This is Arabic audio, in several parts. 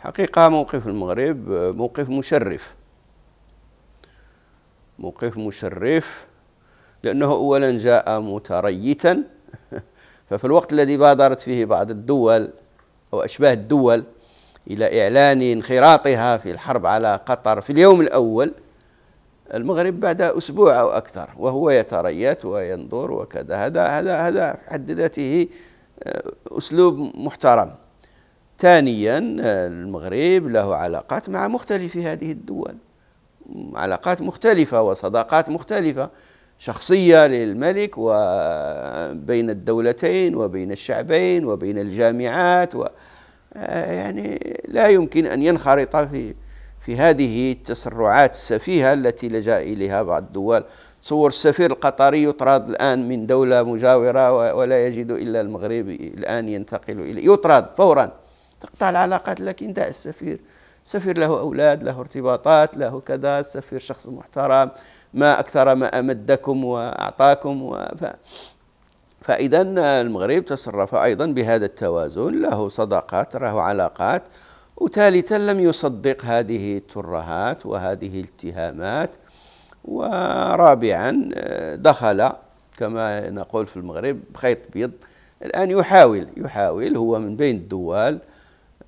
حقيقة موقف المغرب موقف مشرف موقف مشرف لأنه أولا جاء متريتا ففي الوقت الذي بادرت فيه بعض الدول أو أشباه الدول إلى إعلان انخراطها في الحرب على قطر في اليوم الأول المغرب بعد أسبوع أو أكثر وهو يتريث وينظر وكذا هذا هذا هذا في حد ذاته آه، أسلوب محترم ثانيا آه، المغرب له علاقات مع مختلف هذه الدول علاقات مختلفة وصداقات مختلفة شخصية للملك وبين الدولتين وبين الشعبين وبين الجامعات و آه، يعني لا يمكن أن ينخرط في في هذه التسرعات السفيهة التي لجأ إليها بعض الدول تصور السفير القطري يطرد الآن من دولة مجاورة ولا يجد إلا المغرب الآن ينتقل إليه يطرد فورا تقطع العلاقات لكن داء السفير سفير له أولاد له ارتباطات له كذا السفير شخص محترم ما أكثر ما أمدكم وأعطاكم وف... فإذا المغرب تصرف أيضا بهذا التوازن له صداقات له علاقات وثالثا لم يصدق هذه الترهات وهذه الاتهامات ورابعا آه، دخل كما نقول في المغرب بخيط بيض الآن يحاول يحاول هو من بين الدول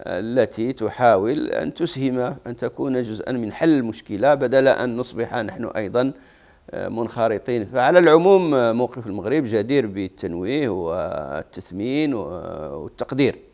آه، التي تحاول أن تسهم أن تكون جزءا من حل المشكلة بدل أن نصبح نحن أيضا آه، منخرطين فعلى العموم موقف المغرب جدير بالتنويه والتثمين والتقدير